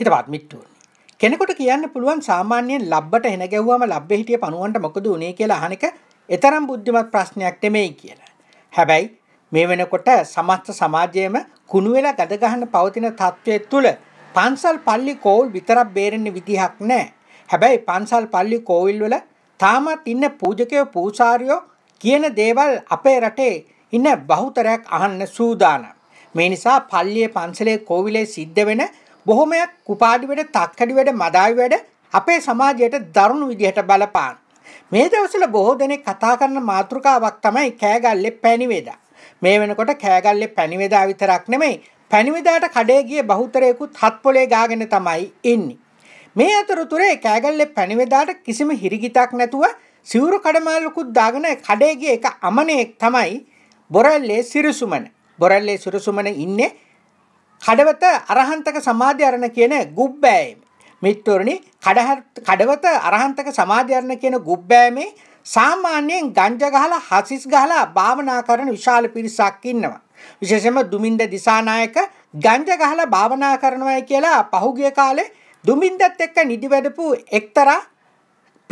හිතවත් මිට්ටුවන. කෙනෙකුට කියන්න පුළුවන් සාමාන්‍යයෙන් ලබ්බට හෙන ගැව්වම ලබ්බ හිටිය පනුවන්ට මොකද උනේ කියලා අහනක එතරම් බුද්ධිමත් ප්‍රශ්නයක් නෙමෙයි කියලා. හැබැයි මේ වෙනකොට සමස්ත සමාජයේම කුණු වෙලා ගඳ ගන්න පවතින තත්ත්වය තුළ පන්සල් පල්ලි කෝවිල් විතරක් බේරෙන්න විදිහක් නැහැ. හැබැයි පන්සල් පල්ලි කෝවිල් වල තාමත් ඉන්න පූජකයෝ පූසාරියෝ කියන දේවල් අපේ රටේ ඉන්න බහුතරයක් අහන්න සූදානම්. මේ නිසා පල්ලියේ පන්සලේ කෝවිලේ සිද්ධ වෙන බොහොමයක් කුපාඩි වැඩ, තක්කඩි වැඩ, මදාවි වැඩ අපේ සමාජයට දරුණු විදිහට බලපාන. මේ දවස්වල බොහෝ දෙනෙක් කතා කරන මාතෘකාවක් තමයි කෑගල්ලේ පැණිවේදා. මේ වෙනකොට කෑගල්ලේ පැණිවේදා විතරක් නෙමෙයි පැණිවේදාට කඩේ ගිය බහුතරයෙකුත් හත් පොලේ ගාගෙන තමයි ඉන්නේ. මේ අතරතුරේ කෑගල්ලේ පැණිවේදාට කිසිම හිරිගිතක් නැතුව සිවුරු කඩමාල්ලකුත් දාගෙන කඩේ ගිය එක අමනෙක් තමයි බොරැල්ලේ සිරිසුමන. බොරැල්ලේ සිරිසුමන ඉන්නේ කඩවත අරහන්තක සමාධ්‍යරණ කියන ගුබ්බෑයම. මිත්තුරණි කඩවත අරහන්තක සමාධ්‍යරණ කියන ගුබ්බෑමේ සාමාන්‍යයෙන් ගංජ ගහලා හසිස් ගහලා භාවනා කරන විශාල පිරිසක් ඉන්නවා. විශේෂයෙන්ම දුමින්ද දිසානායක ගංජ ගහලා භාවනා කරනවායි කියලා පහුගිය කාලේ දුමින්දත් එක්ක නිදි වැඩපු එක්තරා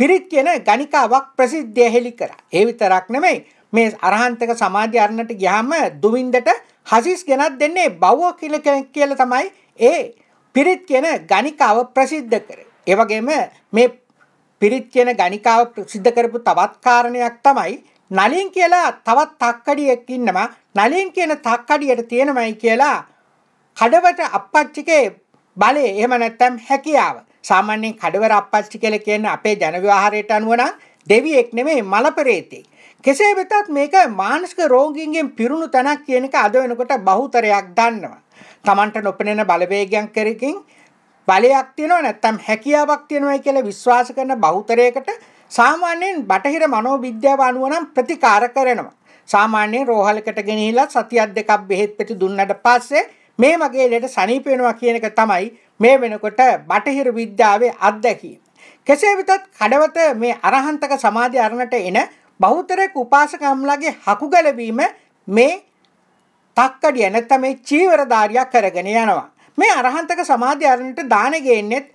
පිරිත් කියන ගණිකාවක් ප්‍රසිද්ධිය හෙළි කරා. ඒ විතරක් නෙමෙයි මේ අරහන්තක සමාධි අරණට ගියාම දුමින්දට හසිස් ගෙනත් දෙන්නේ බව්ව කියල කෙනෙක් කියලා තමයි ඒ පිරිත් කියන ගණිකාව ප්‍රසිද්ධ කරේ. ඒ වගේම මේ පිරිත් කියන ගණිකාව ප්‍රසිද්ධ කරපු තවත් කාරණයක් තමයි නලින් කියලා තවත් තක්කඩියෙක් ඉන්නවා. නලින් කියන තක්කඩියට තියෙනමයි කියලා කඩවට අපච්චිකේ බලය එහෙම නැත්නම් හැකියාව. සාමාන්‍යයෙන් කඩවර අපච්චි කියලා කියන්නේ අපේ ජන ව්‍යවහාරයට අනුව නම් දෙවියෙක් නෙමෙයි මල පෙරේතෙක්. කෙසේ වෙතත් මේක මානසික රෝගීන්ගෙන් පිරුණු තැනක් කියන එක අද වෙනකොට බහුතරයක් දන්නවා. Tamanට නොපෙනෙන බලවේගයන් කරකින් බලයක් තියෙනවා නැත්නම් හැකියාවක් තියෙනවා කියලා විශ්වාස කරන බහුතරයකට සාමාන්‍යයෙන් බටහිර මනෝවිද්‍යාව අනුව නම් ප්‍රතිකාර කරනවා. සාමාන්‍යයෙන් රෝහලකට ගෙනහිලා සතියක් දෙකක් බෙහෙත් පෙති දුන්නට පස්සේ මේ වගේ දෙයකට සනීප වෙනවා කියන එක තමයි මේ වෙනකොට බටහිර විද්‍යාවේ අත්දැකීම. කෙසේ වෙතත් කඩවත මේ අරහන්තක සමාධි අරණට එන බහුතරෙක් උපාසකම්ලාගේ හකු ගැලවීම මේ තක්කඩිය නැත්නම් මේ චීවරධාරියා කරගෙන යනවා. මේ අරහන්තක සමාධිය අරණට දාන ගේන්නේත්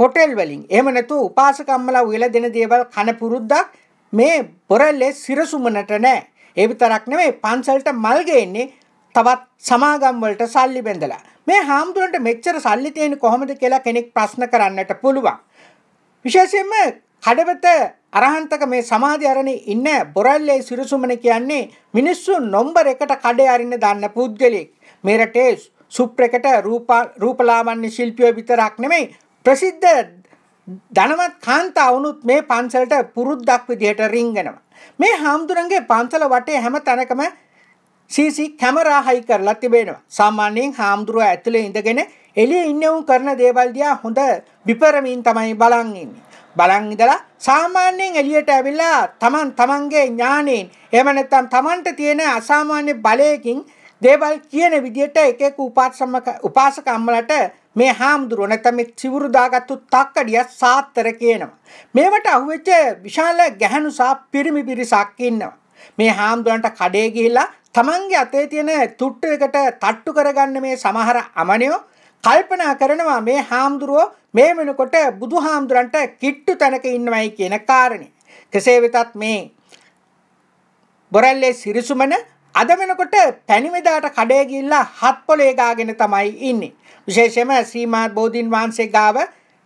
හොටෙල් වලින්. එහෙම නැතුව උපාසකම්මලා උයලා දෙන දේවල් කන පුරුද්දක් මේ පොරලේ සිරසුමනට නැහැ. ඒ විතරක් නෙමෙයි පන්සලට මල් ගේන්නේ තවත් සමාගම් වලට සල්ලි බඳලා. මේ හාමුදුරන්ට මෙච්චර සල්ලි තියෙන්නේ කොහොමද කියලා කෙනෙක් ප්‍රශ්න කරන්නට පුළුවන්. විශේෂයෙන්ම කඩවත අරහන්තක මේ සමාධි අරණේ ඉන්න බොරල්ලේ සිරසුමන කියන්නේ මිනිස්සු නොම්බර එකට කඩේ අරින්න දන්න පුද්ගලෙක් මේ රටේ සුප්‍රකට රූපලාවන්‍ය ශිල්පියෝ විතරක් නෙමෙයි ප්‍රසිද්ධ ධනවත් කාන්තාවනුත් මේ පන්සලට පුරුද්දක් විදිහට රිංගනවා මේ හාමුදුරන්ගේ පන්සල වටේ හැම තැනකම CC කැමරා හයි කරලා තිබෙනවා සාමාන්‍යයෙන් හාමුදුරුව ඇතුලේ ඉඳගෙන එළියේ ඉන්නවුන් කරන දේවල් දිහා හොඳ විපරමින් තමයි බලන් ඉන්නේ බලන් ඉඳලා සාමාන්‍යයෙන් එළියට ඇවිල්ලා Taman Tamanගේ ඥාණයෙන් එහෙම නැත්නම් Tamanට තියෙන අසාමාන්‍ය බලයකින් දේවල් කියන විදිහට එක එක උපාසක උපාසක අම්මලට මේ හාමුදුරුව නැත්නම් මේ සිවුරු දාගත්තු තක්කඩිය සාත්තර කියනවා. මේවට අහුවෙච්ච විශාල ගැහණු සා පිරිමි පිරිසක් ඉන්නවා. මේ හාමුදුරන්ට කඩේ ගිහිල්ලා තමන්ගේ අතේ තියෙන තුට්ටු එකට තට්ටු කරගන්න මේ සමහර අමනියෝ කල්පනා කරනවා මේ හාමුදුරුවෝ මේ වෙනකොට බුදුහාමුදුරන්ට කිට්ටු තැනක ඉන්නවයි කියන කාරණේ. කෙසේ වෙතත් මේ බොරැල්ලේ සිරිසුමන අද වෙනකොට පැණිමෙදාට කඩේ ගිහිල්ලා හත් පොලේ ගාගෙන තමයි ඉන්නේ. විශේෂයෙන්ම ශ්‍රීමාත් බෝධින් වහන්සේ ගාව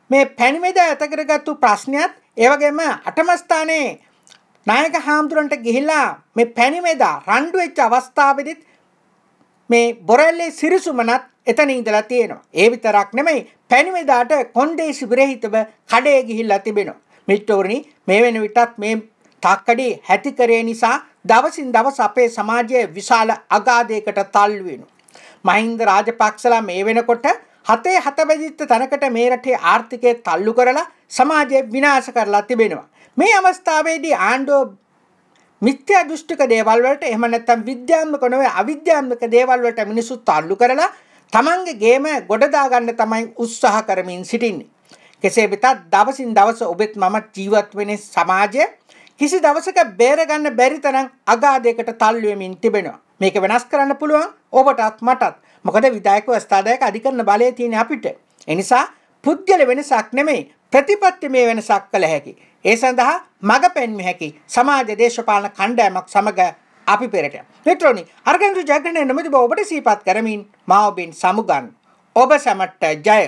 මේ පැණිමෙද ඇතකරගත්තු ප්‍රශ්නයත් ඒ වගේම අටම ස්ථානයේ නායක හාමුදුරන්ට ගිහිල්ලා මේ පැණිමෙදා රණ්ඩු වෙච්ච අවස්ථාවේදීත් මේ බොරැල්ලේ සිරිසුමනත් එතන ඉඳලා තියෙනවා. ඒ විතරක් නෙමෙයි පැණිවෙදාට කොන්දේසි විරහිතව කඩේ ගිහිල්ලා තිබෙනවා. මිත්‍රෝරණි මේ වෙන විටත් මේ තාක්කඩේ හැතිකරේ නිසා දවසින් දවස අපේ සමාජයේ විශාල අගාධයකට තල්ලු වෙනවා. මහින්ද රාජපක්ෂලා මේ වෙනකොට හතේ හතබැදිත්ත තැනකට මේ රටේ ආර්ථිකය තල්ලු කරලා සමාජය විනාශ කරලා තිබෙනවා. මේ අවස්ථාවේදී ආණ්ඩුව මිත්‍යා දෘෂ්ටික දේවල් වලට එහෙම නැත්නම් විද්‍යාත්මක නොවේ අවිද්‍යාත්මක දේවල් වලට මිනිසුත් තල්ලු කරලා තමන්ගේ ගේම ගොඩදාගන්න තමයි උත්සාහ කරමින් සිටින්නේ. කෙසේ වෙතත් දවසින් දවස ඔබෙත් මමත් ජීවත් වෙන සමාජය කිසි දවසක බේරගන්න බැරි තරම් අගාධයකට තල්ලු වෙමින් තිබෙනවා. මේක වෙනස් කරන්න පුළුවන් ඔබටත් මටත්. මොකද විධායක ස්ථාදායක අධිකරණ බලය තියෙන අපිට. එනිසා පුද්ගල වෙනසක් නෙමෙයි ප්‍රතිපත්තිමය වෙනසක් කළ හැකි. ඒ සඳහා මඟ පෙන්විය හැකි සමාජ දේශපාලන කණ්ඩායමක් සමග අපි පෙරට. මිත්‍රෝනි අර්ගන්තු ජයග්‍රහණය නොමැති බව ඔබට සිහිපත් කරමින් මා ඔබෙන් සමුගන්. ඔබ සැමට ජය.